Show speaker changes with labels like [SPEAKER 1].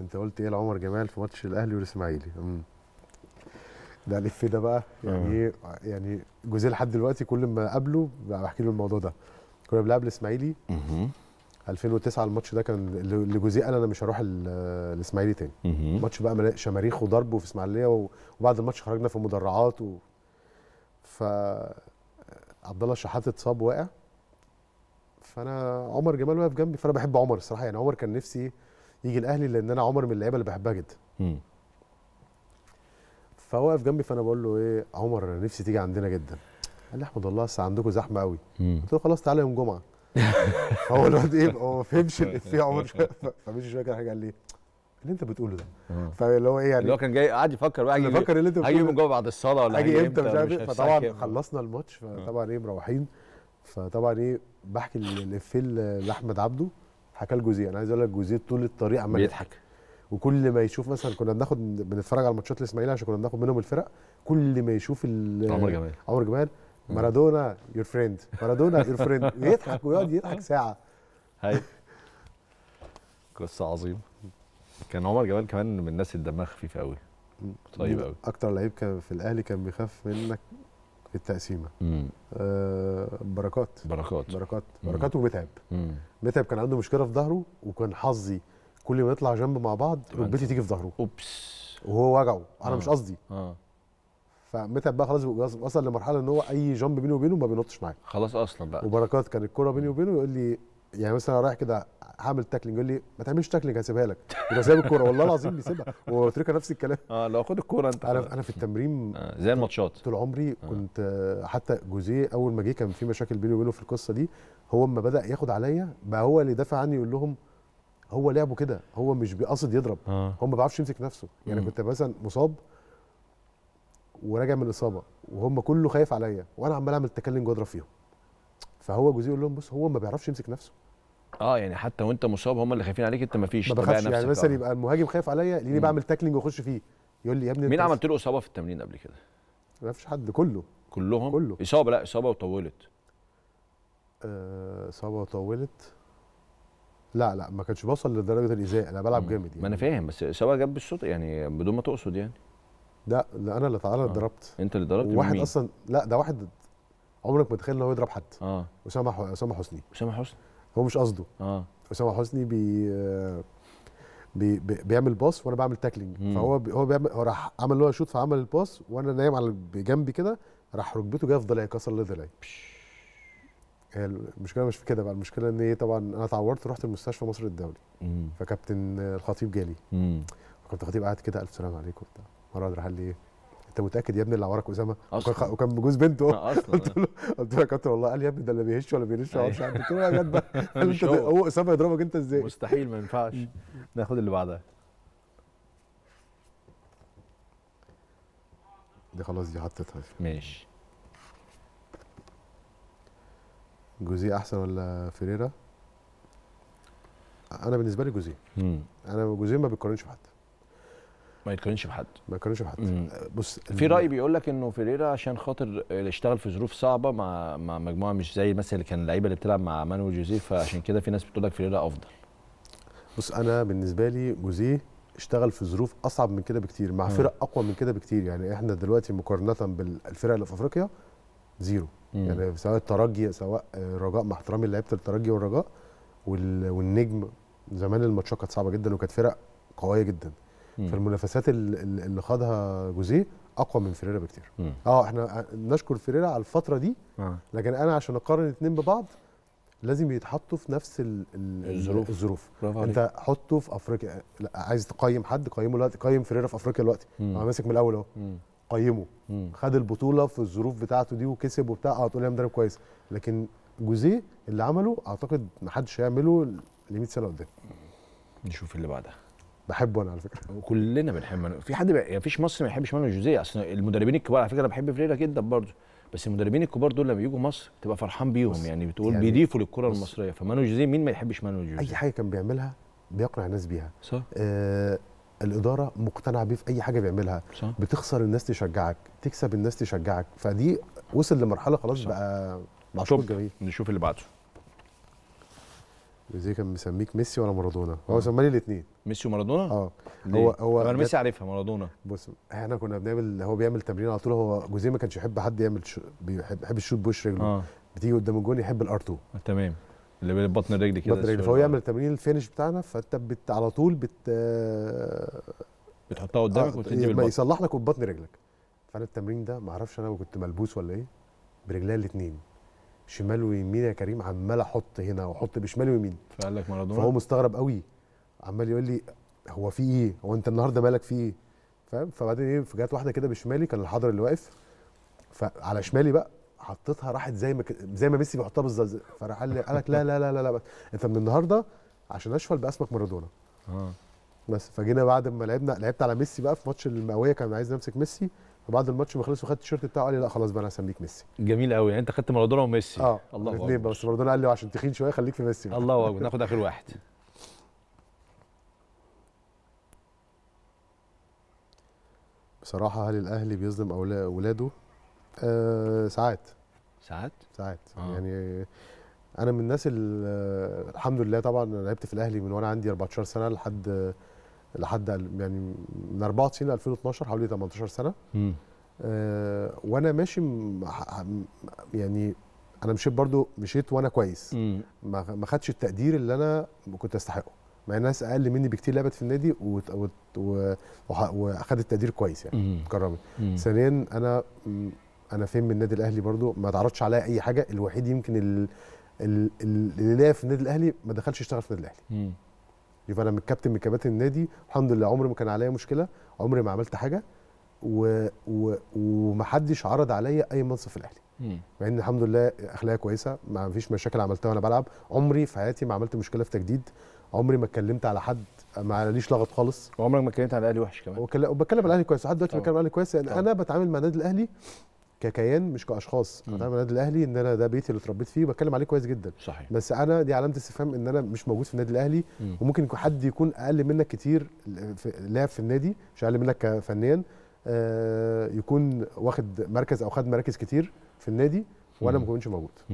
[SPEAKER 1] انت قلت ايه لعمر جمال في ماتش الاهلي والاسماعيلي ده الف ده بقى يعني آه. ايه يعني جوزيه لحد دلوقتي كل ما اقابله بحكي له الموضوع ده كنا بنلعب الاسماعيلي 2009 الماتش ده كان اللي جوزيه قال انا مش هروح الاسماعيلي تاني ماتش بقى شماريخ وضرب وفي اسماعيليه وبعد الماتش خرجنا في مدرعات و... ف عبد الله الشحات اتصاب واقع فانا عمر جمال واقف جنبي فانا بحب عمر الصراحه يعني عمر كان نفسي يجي الاهلي لان انا عمر من اللعيبه اللي بحبها جدا فوقف جنبي فانا بقول له ايه عمر نفسي تيجي عندنا جدا قال لي احمد الله بس عندكم زحمه قوي قلت له خلاص تعالى يوم جمعه هو الواد ايه هو ما فهمش الافيه عمر فمشي شويه كده حاجه قال لي اللي انت بتقوله ده آه. فاللي هو ايه يعني اللي هو كان جاي قاعد يفكر بقى يفكر اللي انت بتقوله من جوه بعد الصلاه ولا هاجي امتى مش عارف إيه. فطبعا خلصنا الماتش آه. فطبعا ايه مروحين فطبعا ايه بحكي الافيه لاحمد عبده حكى لجوزيه انا عايز اقول لك جوزيه طول الطريق عمال بيضحك وكل ما يشوف مثلا كنا بناخد بنتفرج على ماتشات الاسماعيلي عشان كنا بناخد منهم الفرق كل ما يشوف عمر جمال عمر جمال مارادونا يور فريند مارادونا يور فريند يضحك ويقعد يضحك ساعه هاي قصه عظيمه كان عمر جمال كمان من الناس اللي دمها خفيف قوي طيب قوي اكتر لعيب كان في الاهلي كان بيخاف منك التقسيمه آه بركات بركات بركات مم. بركات ومتعب متعب كان عنده مشكله في ظهره وكان حظي كل ما نطلع جنب مع بعض ركبتي تيجي في ظهره اوبس وهو وجعه انا آه. مش قصدي اه فمتعب بقى خلاص وصل لمرحله ان هو اي جنب بيني وبينه ما بينطش معايا خلاص اصلا بقى وبركات كان الكوره بيني وبينه يقول لي يعني مثلا رايح كده هعمل تاكلينج يقول لي ما تعملش تاكلينج هسيبها لك يبقى سايب الكوره والله العظيم بيسيبها وتركها نفس الكلام اه لو خد الكوره انت انا انا في التمرين آه زي الماتشات طول عمري آه. كنت حتى جوزيه اول ما جه كان في مشاكل بيني وبينه في القصه دي هو اما بدا ياخد عليا بقى هو اللي دافع عني يقول لهم هو لعبه كده هو مش بيقصد يضرب آه. هو ما بيعرفش يمسك نفسه يعني كنت مثلا مصاب وراجع من الاصابه وهم كله خايف عليا وانا عمال اعمل تكلم واضرب فيهم فهو جوزيه يقول لهم بص هو ما بيعرفش يمسك نفسه اه يعني حتى وانت مصاب هم اللي خايفين عليك انت ما فيش ما يعني مثلا يبقى المهاجم خايف عليا ليه بعمل تاكلينج واخش فيه يقول لي يا ابني مين عملت له اصابه في التمرين قبل كده؟ ما فيش حد كله كلهم كله اصابه لا اصابه وطولت آه، اصابه آه وطولت لا لا ما كانش بوصل لدرجه الايذاء انا بلعب جامد يعني ما انا فاهم بس اصابه جت بالصوت يعني بدون ما تقصد يعني لا لا انا اللي تعالى اتضربت آه. انت اللي ضربت واحد اصلا لا ده واحد عمرك ما تخيل ان هو يضرب حد اه اسامه اسامه حسني اسامه حسني هو مش قصده اه اسامه حسني بي بي بيعمل باص وانا بعمل تاكلينج فهو بي هو بيعمل هو راح عمل له شوت فعمل الباص وانا نايم على جنبي كده راح ركبته جايه في ضلعي كسر لي ضلعي هي المشكله مش في كده بقى المشكله ان ايه طبعا انا اتعورت ورحت المستشفى مصر الدولي مم. فكابتن الخطيب جالي مم. الخطيب قاعد كده الف سلام عليكم وبتاع مره راح قال لي ايه انت متاكد يا ابني اللي عورك اسامه وكان, وكان جوز بنته قلت له قلت له يا كابتن والله قال يا ابني ده اللي بيهش ولا بينش ولا أيوه. إيه. قلت له يا جد بقى هو اسامه يضربك انت ازاي مستحيل ما ينفعش ناخد اللي بعدها دي خلاص دي حطيتها ماشي جوزيه احسن ولا فيريرا انا بالنسبه لي جوزيه انا جوزي ما بيتقارنش بحد ما يتكلمش بحد ما يتكلمش بحد آه، بص في راي بيقول لك انه فيريرا عشان خاطر اشتغل في ظروف صعبه مع مع مجموعه مش زي مثلا اللي كان اللعيبه اللي بتلعب مع مانويل جوزيه فعشان كده في ناس بتقول لك فيريرا افضل بص انا بالنسبه لي جوزيه اشتغل في ظروف اصعب من كده بكتير مع فرق اقوى من كده بكتير يعني احنا دلوقتي مقارنه بالفرق اللي في افريقيا زيرو مم. يعني سواء الترجي سواء الرجاء مع احترامي لعيبه الترجي والرجاء والنجم زمان الماتشات كانت صعبه جدا وكانت فرق قويه جدا فالمنافسات اللي خاضها جوزيه اقوى من فيريرا بكتير اه احنا نشكر فيريرا على الفتره دي آه. لكن انا عشان اقارن الاثنين ببعض لازم يتحطوا في نفس الـ الـ الظروف الظروف انت حطه في افريقيا لا عايز تقيم حد قيمه دلوقتي قيم فيريرا في افريقيا دلوقتي انا ماسك من الاول اهو قيمه مم. خد البطوله في الظروف بتاعته دي وكسب وبتاع اه تقول يا مدرب كويس لكن جوزيه اللي عمله اعتقد ما حدش هيعمله ل 100 سنه قدام نشوف اللي بعدها بحبه انا على فكره كلنا بنحب في حد يعني ما فيش مصري ما يحبش مانويل جوزيه اصل المدربين الكبار على فكره انا بحب فريرا جدا برضه بس المدربين الكبار دول لما بييجوا مصر تبقى فرحان بيهم يعني بتقول يعني بيضيفوا للكره المصريه فمانويل جوزيه مين ما يحبش مانويل جوزيه اي حاجه كان بيعملها بيقنع الناس بيها صح آه الاداره مقتنعه بيه في اي حاجه بيعملها صح. بتخسر الناس تشجعك تكسب الناس تشجعك فدي وصل لمرحله خلاص صح. بقى مشهور جميل نشوف اللي بعده زي كان مسميك ميسي ولا مارادونا هو سماني الاثنين ميسي ومارادونا اه هو هو انا ميسي عارفها مارادونا بص احنا كنا بنعمل هو بيعمل تمرين على طول هو جوزيه ما كانش يحب حد يعمل شو بيحب يحب الشوت بوش رجله آه. بتيجي قدام الجون يحب الار تو آه، تمام اللي بطن الرجل كده بطن الرجل فهو يعمل تمرين الفينش بتاعنا فانت بت على طول بت بتحطها قدامك آه وتدي بالبطن يصلح لك وبطن رجلك فانا التمرين ده ما اعرفش انا كنت ملبوس ولا ايه برجليا الاثنين شمال ويمين يا كريم عمال احط هنا واحط بشمال ويمين فقال لك مارادونا فهو مستغرب قوي عمال يقول لي هو في ايه هو انت النهارده مالك في ايه فاهم فبعدين ايه فجات واحده كده بشمالي كان الحضر اللي واقف فعلى شمالي بقى حطيتها راحت زي ما ك... زي ما ميسي بيحطها بالظبط فراح قال لك لا لا لا لا, لا بس. انت من النهارده عشان اشفل باسمك مارادونا اه بس فجينا بعد ما لعبنا لعبت على ميسي بقى في ماتش المقاويه كان عايز امسك ميسي وبعد الماتش ما خلص وخدت التيشيرت بتاعه قال لي لا خلاص بقى انا هسميك ميسي جميل قوي يعني انت خدت مارادونا وميسي اه الله الاثنين بس مارادونا قال لي عشان تخين شويه خليك في ميسي الله اكبر ناخد اخر واحد بصراحه هل الاهلي بيظلم اولاده آه ساعات ساعات ساعات آه. يعني انا من الناس الحمد لله طبعا لعبت في الاهلي من وانا عندي 14 سنه لحد لحد يعني من 94 ل 2012 حوالي 18 سنه آه وانا ماشي يعني انا مشيت برضو مشيت وانا كويس مم. ما خدش التقدير اللي انا كنت استحقه مع ناس اقل مني بكتير لعبت في النادي وت... و... واخدت تقدير كويس يعني اتكرمت ثانيا انا انا فين من النادي الاهلي برضو ما اتعرضش عليا اي حاجه الوحيد يمكن ال... ال... اللي لعب في النادي الاهلي ما دخلش يشتغل في النادي الاهلي مم. يبقى انا من كابتن من كباتن النادي الحمد لله عمري ما كان عليا مشكله عمري ما عملت حاجه و... و... ومحدش عرض عليا اي منصب في الاهلي مع ان الحمد لله اخلاقي كويسه ما فيش مشاكل عملتها وانا بلعب عمري في حياتي ما عملت مشكله في تجديد عمري ما اتكلمت على حد ما ليش لغط خالص وعمرك ما اتكلمت على الاهلي وحش كمان وبتكلم على الاهلي كويس لحد دلوقتي بتكلم على الاهلي كويس يعني انا بتعامل مع النادي الاهلي ككيان مش كاشخاص انا النادي الاهلي ان انا ده بيتي اللي اتربيت فيه وبتكلم عليه كويس جدا صحيح. بس انا دي علامه استفهام ان انا مش موجود في النادي الاهلي مم. وممكن حد يكون اقل منك كتير لعب في النادي مش اقل منك كفنيا آه يكون واخد مركز او خد مراكز كتير في النادي وانا ما كنتش موجود مم.